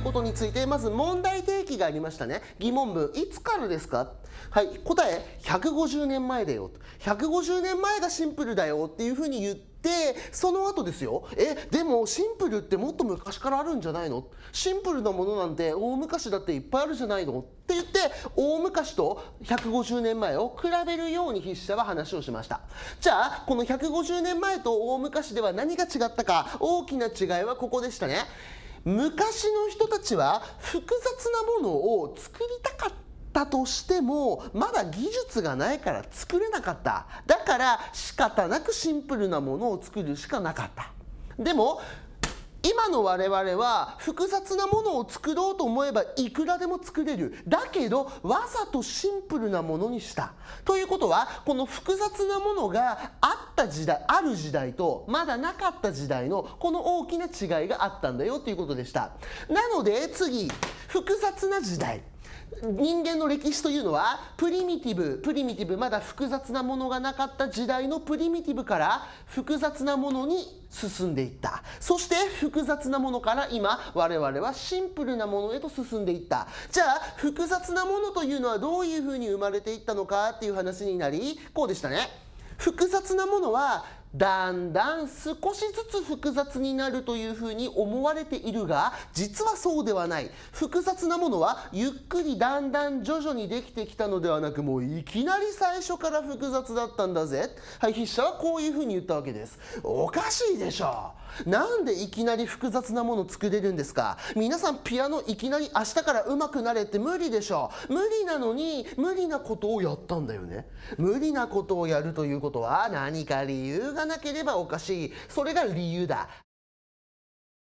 いうことについてまず問題提起がありましたね疑問文いつからですかはい答え150年前だよ150年前がシンプルだよっていうふうに言ってでその後ですよえでもシンプルってもっと昔からあるんじゃないのシンプルなものなんて大昔だっていっぱいあるじゃないのって言って大昔と150年前を比べるように筆者は話をしましたじゃあこの150年前と大昔では何が違ったか大きな違いはここでしたね昔の人たちは複雑なものを作りたかったとしてもまだ技術がないから作れなかっただから仕方なくシンプルなものを作るしかなかったでもの我々は複雑なものを作ろうと思えばいくらでも作れるだけどわざとシンプルなものにしたということはこの複雑なものがあった時代ある時代とまだなかった時代のこの大きな違いがあったんだよということでしたなので次複雑な時代人間の歴史というのはプリミティブプリミティブまだ複雑なものがなかった時代のプリミティブから複雑なものに進んでいったそして複雑なものから今我々はシンプルなものへと進んでいったじゃあ複雑なものというのはどういうふうに生まれていったのかっていう話になりこうでしたね複雑なものはだんだん少しずつ複雑になるというふうに思われているが実はそうではない複雑なものはゆっくりだんだん徐々にできてきたのではなくもういきなり最初から複雑だったんだぜはい筆者はこういうふうに言ったわけですおかしいでしょなんでいきなり複雑なもの作れるんですか皆さんピアノいきなり明日から上手くなれって無理でしょ無理なのに無理なことをやったんだよね無理なことをやるということは何か理由ががなければおかしいそれが理由だ